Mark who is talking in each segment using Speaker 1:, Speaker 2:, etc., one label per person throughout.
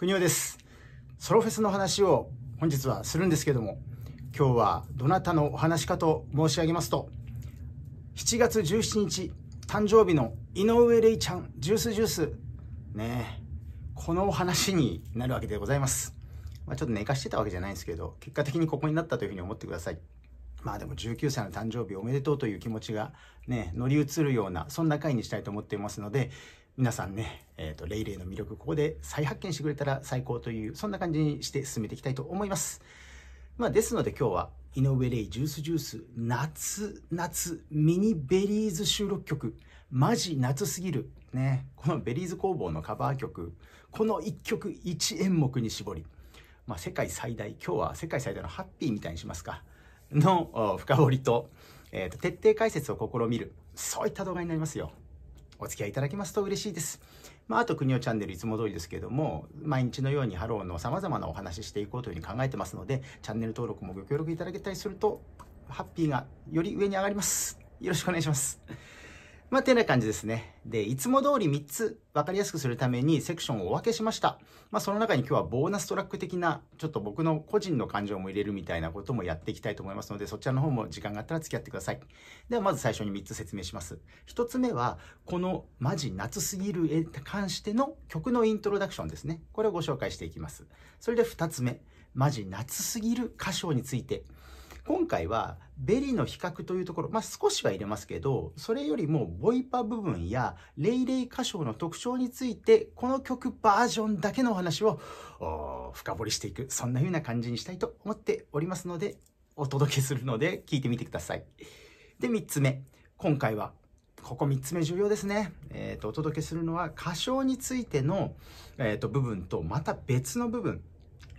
Speaker 1: 国尾ですソロフェスの話を本日はするんですけども今日はどなたのお話かと申し上げますと7月17日誕生日の井上玲ちゃんジュースジュースねこのお話になるわけでございます、まあ、ちょっと寝かしてたわけじゃないんですけど結果的にここになったというふうに思ってくださいまあでも19歳の誕生日おめでとうという気持ちがね乗り移るようなそんな回にしたいと思っていますので皆さんね、えっ、ー、と、レイレイの魅力ここで再発見してくれたら最高という、そんな感じにして進めていきたいと思います。まあ、ですので今日は、井上レイジュースジュース夏夏ミニベリーズ収録曲マジ夏すぎるねこのベリーズ工房のカバー曲この1曲1演目に絞り、まあ、世界最大今日は世界最大のハッピーみたいにしますかの深掘りと,、えーと徹底解説を試みるそういった動画になりますよお付き合いいただけますと嬉しいです。まあ、あと、国尾チャンネルいつも通りですけれども、毎日のようにハローの様々なお話ししていこうというふうに考えてますので、チャンネル登録もご協力いただけたりすると、ハッピーがより上に上がります。よろしくお願いします。まあ、てな感じですね。で、いつも通り3つ分かりやすくするためにセクションをお分けしました。まあ、その中に今日はボーナストラック的な、ちょっと僕の個人の感情も入れるみたいなこともやっていきたいと思いますので、そちらの方も時間があったら付き合ってください。では、まず最初に3つ説明します。1つ目は、このマジ夏すぎる絵に関しての曲のイントロダクションですね。これをご紹介していきます。それで2つ目、マジ夏すぎる歌唱について。今回はベリの比較というところ、まあ、少しは入れますけど、それよりもボイパ部分やレイレイ歌唱の特徴について、この曲バージョンだけのお話を深掘りしていく、そんな風うな感じにしたいと思っておりますので、お届けするので聞いてみてください。で、3つ目。今回は、ここ3つ目重要ですね。えっ、ー、と、お届けするのは歌唱についての、えーと部分とまた別の部分。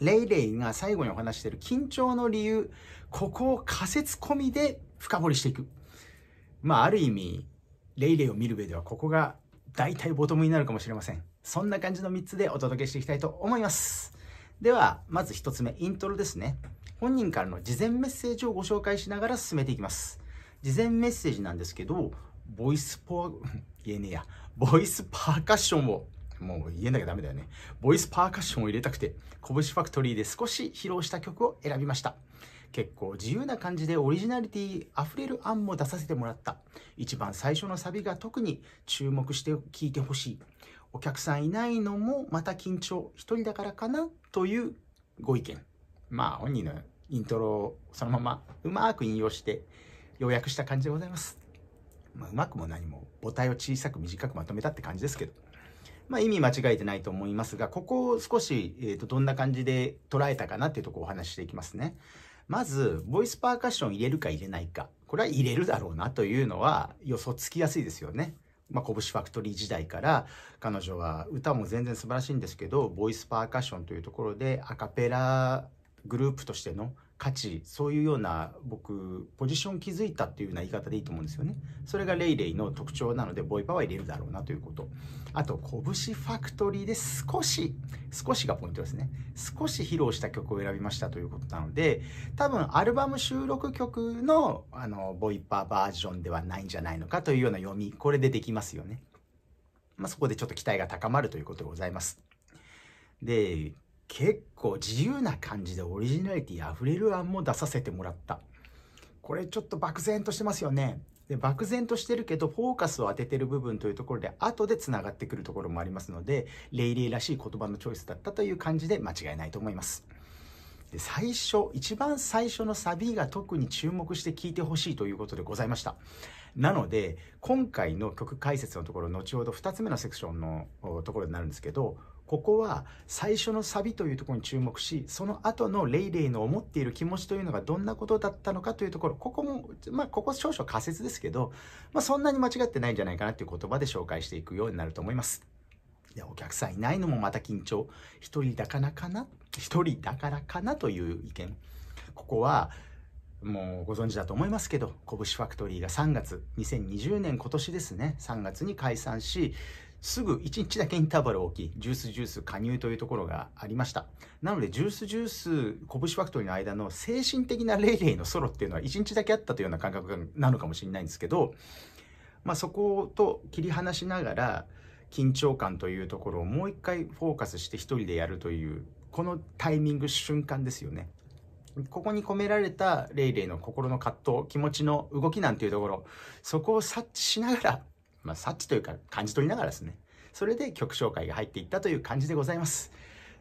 Speaker 1: レイレイが最後にお話してる緊張の理由、ここを仮説込みで深掘りしていく。まあ、ある意味、レイレイを見る上ではここが大体ボトムになるかもしれません。そんな感じの3つでお届けしていきたいと思います。では、まず1つ目、イントロですね。本人からの事前メッセージをご紹介しながら進めていきます。事前メッセージなんですけど、ボイスポア、言えねえや、ボイスパーカッションをもう言えなきゃダメだよね。ボイスパーカッションを入れたくて、拳ファクトリーで少し披露した曲を選びました。結構自由な感じでオリジナリティあふれる案も出させてもらった。一番最初のサビが特に注目して聴いてほしい。お客さんいないのもまた緊張、一人だからかなというご意見。まあ本人のイントロをそのままうまく引用して要約した感じでございます。まあ、うまくも何も母体を小さく短くまとめたって感じですけど。まあ、意味間違えてないと思いますが、ここを少し、えーと、どんな感じで捉えたかなっていうとこをお話ししていきますね。まず、ボイスパーカッション入れるか入れないか。これは入れるだろうなというのは予想つきやすいですよね。まあ、拳ファクトリー時代から彼女は歌も全然素晴らしいんですけど、ボイスパーカッションというところでアカペラグループとしての価値そういうような僕ポジション築いたっていうような言い方でいいと思うんですよねそれがレイレイの特徴なのでボイパは入れるだろうなということあと拳ファクトリーで少し少しがポイントですね少し披露した曲を選びましたということなので多分アルバム収録曲のあのボイパバージョンではないんじゃないのかというような読みこれでできますよねまあ、そこでちょっと期待が高まるということでございますで結構自由な感じでオリジナリティあふれる案も出させてもらった。これちょっと漠然としてますよね。で漠然としてるけどフォーカスを当ててる部分というところで後でつながってくるところもありますのでレイレイらしい言葉のチョイスだったという感じで間違いないと思います。で最初一番最初のサビが特に注目して聴いてほしいということでございましたなので今回の曲解説のところ後ほど2つ目のセクションのところになるんですけどここは最初のサビというところに注目しその後のレイレイの思っている気持ちというのがどんなことだったのかというところここもまあここ少々仮説ですけど、まあ、そんなに間違ってないんじゃないかなという言葉で紹介していくようになると思います。でお客さんいないのもまた緊張一人だからかな一人だからかなという意見ここはもうご存知だと思いますけど、こぶしファクトリーが3月、2020年今年ですね、3月に解散し、すぐ1日だけインターバルを置き、ジュースジュース加入というところがありました。なので、ジュースジュース、拳ファクトリーの間の精神的なレイレイのソロっていうのは1日だけあったというような感覚なのかもしれないんですけど、まあ、そこと切り離しながら、緊張感というところをもう一回フォーカスして一人でやるという、このタイミング瞬間ですよね。ここに込められたレイレイの心の葛藤、気持ちの動きなんていうところ、そこを察知しながらまあ、察知というか感じ取りながらですね、それで曲紹介が入っていったという感じでございます。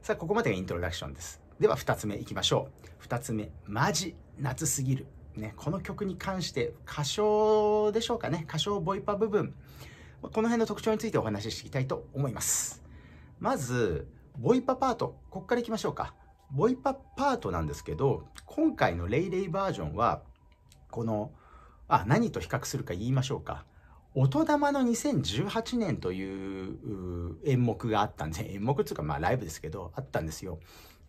Speaker 1: さあ、ここまでがイントロダクションです。では、2つ目いきましょう。2つ目、マジ夏すぎる。ね、この曲に関して歌唱でしょうかね、歌唱ボイパ部分。この辺の特徴についてお話ししていきたいと思います。まず、ボイパパート。ここからいきましょうか。ボイパパートなんですけど、今回のレイレイバージョンは、この、あ、何と比較するか言いましょうか。音玉の2018年という演目があったんで 演目っていうかまあライブですけどあったんですよ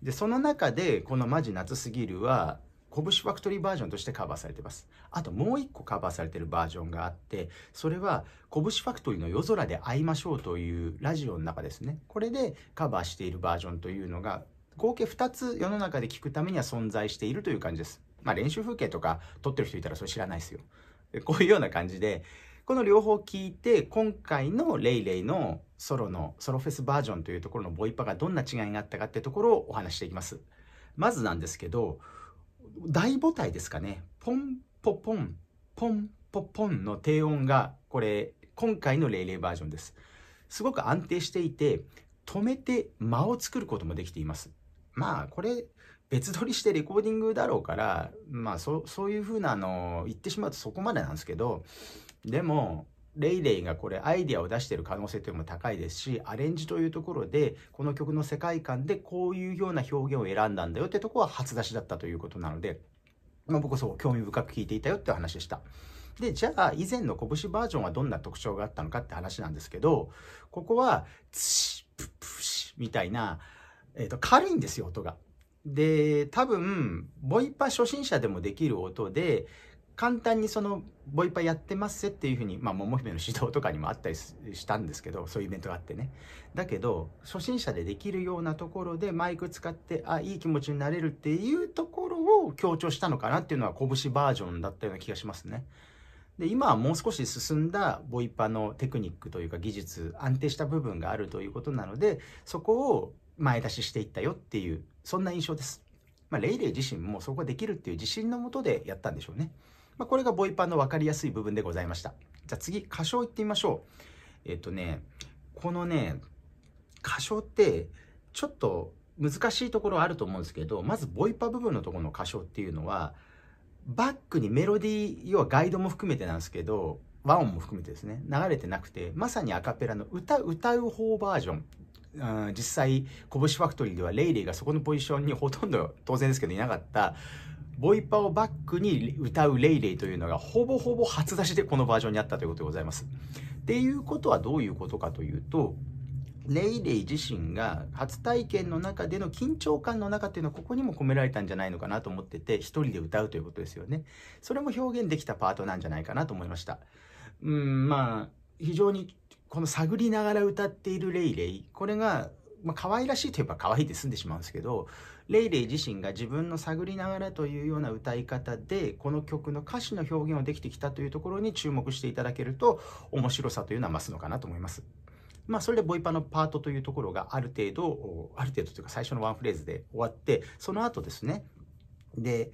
Speaker 1: でその中でこの「マジ夏すぎる」は拳ファクトリーバージョンとしてカバーされてますあともう一個カバーされてるバージョンがあってそれは拳ファクトリーの夜空で会いましょうというラジオの中ですねこれでカバーしているバージョンというのが合計2つ世の中で聞くためには存在しているという感じですまあ練習風景とか撮ってる人いたらそれ知らないですよこういうような感じでこの両方聞いて、今回のレイレイのソロの、ソロフェスバージョンというところのボイパがどんな違いがあったかってところをお話していきます。まずなんですけど、大母体ですかね。ポンポポン、ポンポポンの低音が、これ、今回のレイレイバージョンです。すごく安定していて、止めて間を作ることもできています。まあ、これ、別撮りしてレコーディングだろうから、まあそ、そういうふうなの言ってしまうとそこまでなんですけど、でも、レイレイがこれアイデアを出してる可能性というのも高いですし、アレンジというところで、この曲の世界観でこういうような表現を選んだんだよってとこは初出しだったということなので、まあ、僕そう興味深く聞いていたよって話でした。で、じゃあ以前の拳バージョンはどんな特徴があったのかって話なんですけど、ここは、ツシ、プップシみたいな、えっ、ー、と、軽いんですよ、音が。で、多分、ボイパ初心者でもできる音で、簡単にその、ボイパやってますっていうふうに、まあ、桃姫の指導とかにもあったりしたんですけど、そういうイベントがあってね。だけど、初心者でできるようなところでマイク使って、あ、いい気持ちになれるっていうところを強調したのかなっていうのは、拳バージョンだったような気がしますね。で、今はもう少し進んだボイパのテクニックというか技術、安定した部分があるということなので、そこを前出ししていったよっていうそんな印象です。まあ、レイレイ自身もそこができるっていう自信のもとでやったんでしょうね。まあ、これがボイパンの分かりやすい部分でございました。じゃあ次、歌唱いってみましょう。えっとね、このね、歌唱ってちょっと難しいところあると思うんですけど、まずボイパ部分のところの歌唱っていうのは、バックにメロディー、要はガイドも含めてなんですけど、和音も含めてですね、流れてなくて、まさにアカペラの歌、歌う方バージョン。うん、実際、しファクトリーではレイレイがそこのポジションにほとんど、当然ですけどいなかった、ボイパをバックに歌うレイレイというのがほぼほぼ初出しでこのバージョンにあったということでございます。っていうことはどういうことかというと、レイレイ自身が初体験の中での緊張感の中っていうのはここにも込められたんじゃないのかなと思ってて一人で歌うということですよねそれも表現できたパートなんじゃないかなと思いましたうん、まあ、非常にこの探りながら歌っているレイレイ、これが、まあ、可愛らしいといえば可愛いで済んでしまうんですけど、レイレイ自身が自分の探りながらというような歌い方で、この曲の歌詞の表現をできてきたというところに注目していただけると、面白さというのは増すのかなと思います。まあ、それでボイパのパートというところがある程度、ある程度というか最初のワンフレーズで終わって、その後ですね、で、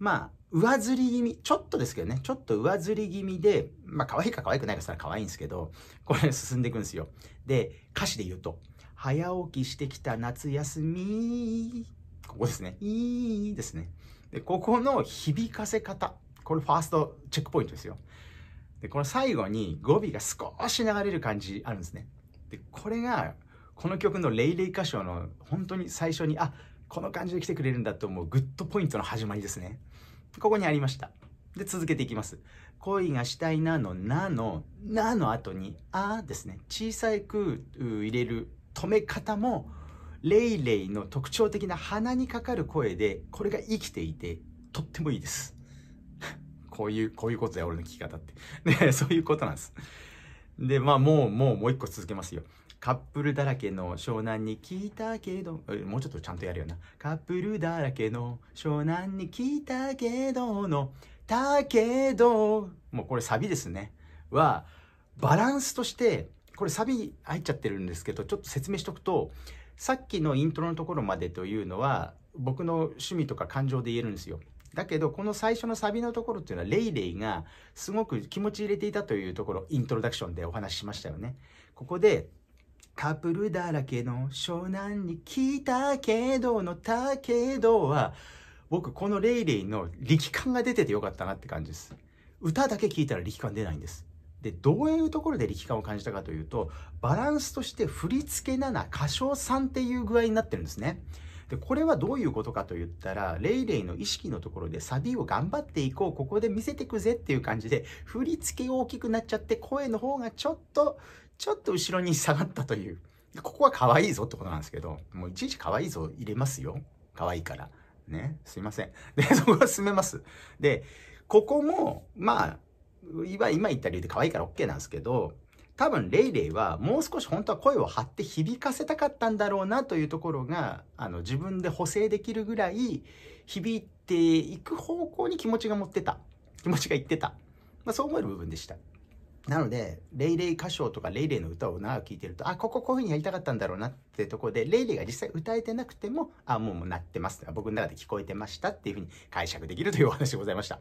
Speaker 1: まあ、上ずり気味、ちょっとですけどね、ちょっと上ずり気味で、まあ、可愛いか可愛くないかしたら可愛いんですけど、これ進んでいくんですよ。で、歌詞で言うと、早起きしてきた夏休み、ここですね、いいですね。で、ここの響かせ方、これファーストチェックポイントですよ。で、この最後に語尾が少し流れる感じあるんですね。で、これが、この曲のレイレイ歌唱の本当に最初に、あ、この感じで来てくれるんだと思うグッドポイントの始まりですね。ここにありました。で、続けていきます。恋がしたいなの、なの、なの後に、あですね。小さいく入れる止め方も、レイレイの特徴的な鼻にかかる声で、これが生きていて、とってもいいです。こういう、こういうことだよ、俺の聞き方って。ね、そういうことなんです。で、まあ、もう、もう、もう一個続けますよ。カップルだらけの湘南に聞いたけど、もうちょっとちゃんとやるよな。カップルだらけの湘南に聞いたけどの、だけど、もうこれサビですね。は、バランスとして、これサビ入っちゃってるんですけど、ちょっと説明しとくと、さっきのイントロのところまでというのは、僕の趣味とか感情で言えるんですよ。だけど、この最初のサビのところっていうのは、レイレイがすごく気持ち入れていたというところ、イントロダクションでお話ししましたよね。ここで、カップルだらけの湘南に来たけどのたけどは、僕このレイレイの力感が出ててよかったなって感じです。歌だけ聴いたら力感出ないんです。で、どういうところで力感を感じたかというと、バランスとして振り付け7、歌唱3っていう具合になってるんですね。で、これはどういうことかと言ったら、レイレイの意識のところでサビを頑張っていこう、ここで見せてくぜっていう感じで、振り付け大きくなっちゃって、声の方がちょっとちょっと後ろに下がったという。ここは可愛いぞってことなんですけど、もういちいち可愛いぞ入れますよ。可愛いから。ね。すいません。で、そこは進めます。で、ここも、まあ、今言った理由で可愛いから OK なんですけど、多分レイレイはもう少し本当は声を張って響かせたかったんだろうなというところが、あの自分で補正できるぐらい響いていく方向に気持ちが持ってた。気持ちがいってた。まあそう思える部分でした。なので、レイレイ歌唱とかレイレイの歌を長く聴いてると、あ、こここういう風にやりたかったんだろうなってとこで、レイレイが実際歌えてなくても、あ、もうもう鳴ってます。僕の中で聞こえてましたっていう風に解釈できるというお話でございました。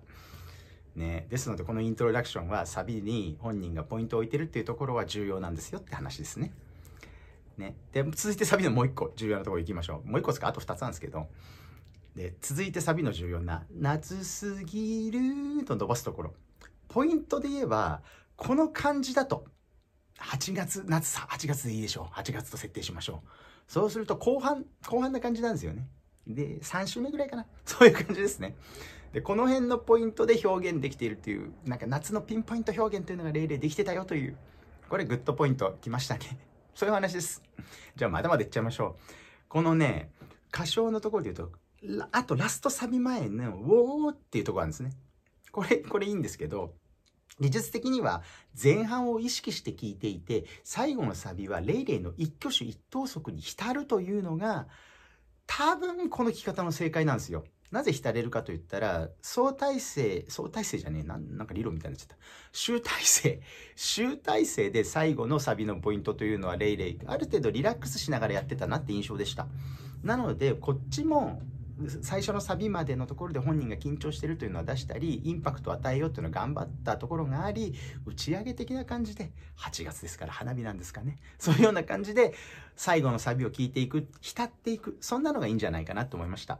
Speaker 1: ね、ですので、このイントロダクションはサビに本人がポイントを置いてるっていうところは重要なんですよって話ですね。ね。で、続いてサビのもう一個重要なところ行きましょう。もう一個ですかあと二つなんですけど。で、続いてサビの重要な、夏すぎると伸ばすところ。ポイントで言えば、この感じだと、8月、夏さ、8月でいいでしょう。8月と設定しましょう。そうすると、後半、後半な感じなんですよね。で、3週目ぐらいかな。そういう感じですね。で、この辺のポイントで表現できているという、なんか夏のピンポイント表現というのが例々できてたよという、これグッドポイントきましたね。そういう話です。じゃあまだまだいっちゃいましょう。このね、歌唱のところで言うと、あとラストサビ前の、ウォーっていうところあるんですね。これ、これいいんですけど、技術的には前半を意識して聴いていて、最後のサビはレイレイの一挙手一投足に浸るというのが、多分この聴き方の正解なんですよ。なぜ浸れるかと言ったら、相対性、相対性じゃねえな、なんか理論みたいになっちゃった。集大成。集大成で最後のサビのポイントというのはレイレイ、ある程度リラックスしながらやってたなって印象でした。なので、こっちも最初のサビまでのところで本人が緊張してるというのは出したりインパクトを与えようというのを頑張ったところがあり打ち上げ的な感じで8月ですから花火なんですかねそういうような感じで最後のサビを聴いていく浸っていくそんなのがいいんじゃないかなと思いました。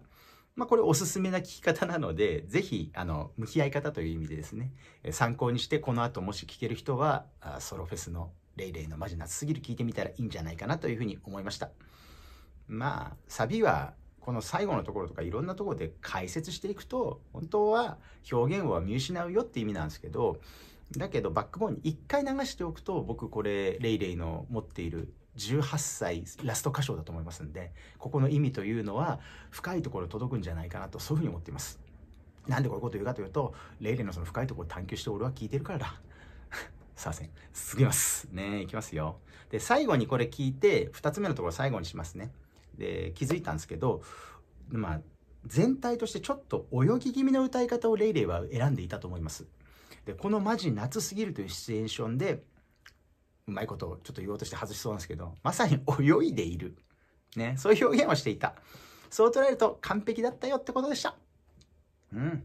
Speaker 1: まあ、これおすすめな聞き方なので、ぜひ、あの、向き合い方という意味でですね、参考にして、この後もし聞ける人は、ソロフェスのレイレイのマジなすぎる聞いてみたらいいんじゃないかなというふうに思いました。まあ、サビはこの最後のところとかいろんなところで解説していくと本当は表現は見失うよって意味なんですけどだけどバックボーンに一回流しておくと僕これレイレイの持っている18歳ラスト歌唱だと思いますんでここの意味というのは深いところ届くんじゃないかなとそういうふうに思っています。なんでこういうこと言うかというとレイレイのその深いところを探求して俺は聞いてるからだ。さあせん。すぎます。ねいきますよ。で、最後にこれ聞いて、2つ目のところ最後にしますね。で気づいたんですけど、まあ、全体としてちょっと泳ぎ気味の歌い方をレイレイは選んでいたと思います。でこの「マジ夏すぎる」というシチュエーションでうまいことをちょっと言おうとして外しそうなんですけどまさに泳いでいる、ね、そういう表現をしていたそう捉えると完璧だったよってことでしたうん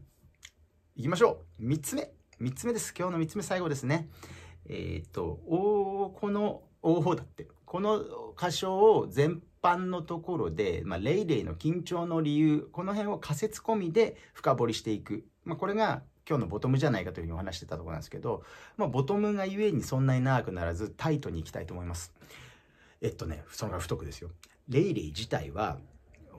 Speaker 1: いきましょう3つ目3つ目です今日の3つ目最後ですねえー、っとおこの「おお」だってこの歌唱を全般のところで、まあ、レイレイの緊張の理由、この辺を仮説込みで深掘りしていく。まあ、これが今日のボトムじゃないかというふうにお話してたところなんですけど、まあ、ボトムがゆえにそんなに長くならずタイトにいきたいと思います。えっとね、そのが太くですよ。レイレイ自体は、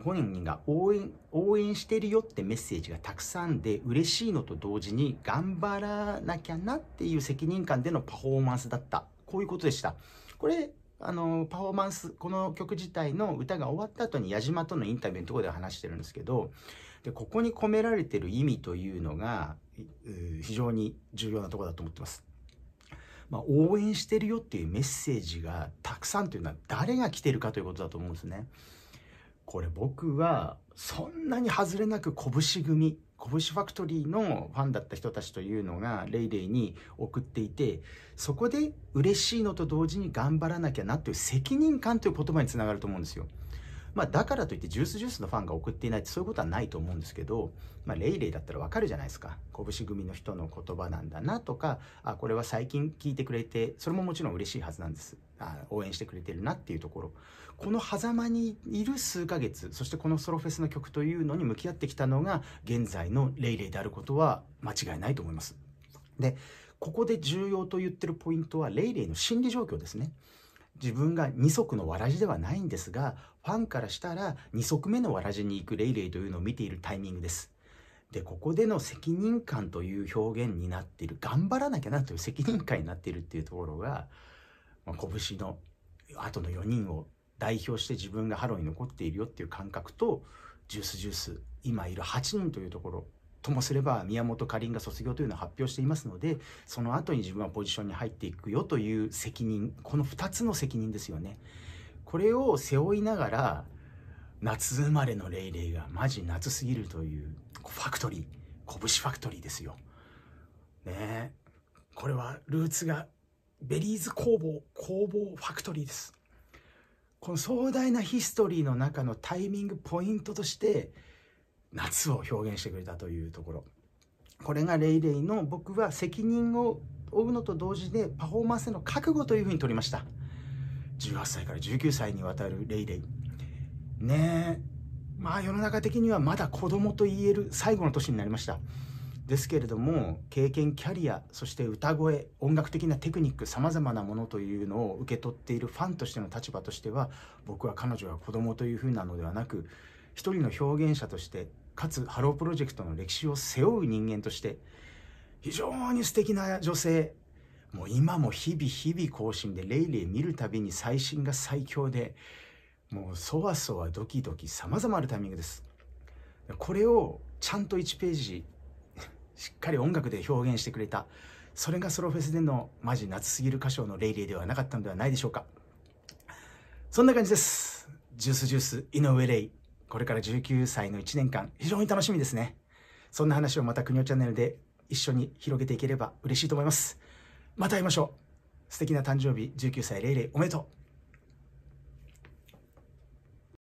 Speaker 1: 本人が応援、応援してるよってメッセージがたくさんで嬉しいのと同時に頑張らなきゃなっていう責任感でのパフォーマンスだった。こういうことでした。これ、あのパフォーマンスこの曲自体の歌が終わった後に矢島とのインタビューのところで話してるんですけどでここに込められてる意味というのが非常に重要なとこだと思ってます。まあ、応援してるよっていうメッセージがたくさんというのは誰が来てるかということだと思うんですね。これ僕はそんなに外れなく拳組拳ファクトリーのファンだった人たちというのがレイレイに送っていてそこで嬉しいのと同時に頑張らなきゃなっていう責任感という言葉につながると思うんですよ。まあ、だからといってジュースジュースのファンが送っていないってそういうことはないと思うんですけど、まあ、レイレイだったらわかるじゃないですか拳組の人の言葉なんだなとかあこれは最近聞いてくれてそれももちろん嬉しいはずなんですあ応援してくれてるなっていうところこの狭間にいる数ヶ月そしてこのソロフェスの曲というのに向き合ってきたのが現在のレイレイであることは間違いないと思います。でここで重要と言ってるポイントはレイレイの心理状況ですね。自分が二足のわらじではないんですがファンからしたら二足目のわらじに行くレイレイというのを見ているタイミングです。でここでの責任感という表現になっている頑張らなきゃなという責任感になっているっていうところが、まあ、拳の後の4人を代表して自分がハローに残っているよっていう感覚とジュースジュース今いる8人というところともすれば宮本かりんが卒業というのを発表していますのでその後に自分はポジションに入っていくよという責任この2つの責任ですよねこれを背負いながら夏生まれのレイレイがマジ夏すぎるというファクトリー拳ファクトリーですよねこれはルーツがベリーズ工房工房ファクトリーですこの壮大なヒストリーの中のタイミングポイントとして夏を表現してくれたというところこれがレイレイの僕は責任を負うのと同時でパフォーマンスへの覚悟というふうに取りました18歳から19歳にわたるレイレイねえまあ世の中的にはまだ子供と言える最後の年になりましたですけれども経験キャリアそして歌声音楽的なテクニックさまざまなものというのを受け取っているファンとしての立場としては僕は彼女は子供というふうなのではなく一人の表現者としてかつハロープロジェクトの歴史を背負う人間として非常に素敵な女性もう今も日々日々更新でレイレイ見るたびに最新が最強でもうそわそわドキドキさまざまあるタイミングですこれをちゃんと1ページしっかり音楽で表現してくれたそれがソロフェスでのマジ夏すぎる歌唱のレイレイではなかったのではないでしょうかそんな感じですジュースジュース井上レイこれから19歳の1年間非常に楽しみですねそんな話をまたくにおチャンネルで一緒に広げていければ嬉しいと思いますまた会いましょう素敵な誕生日19歳レイレイおめでとう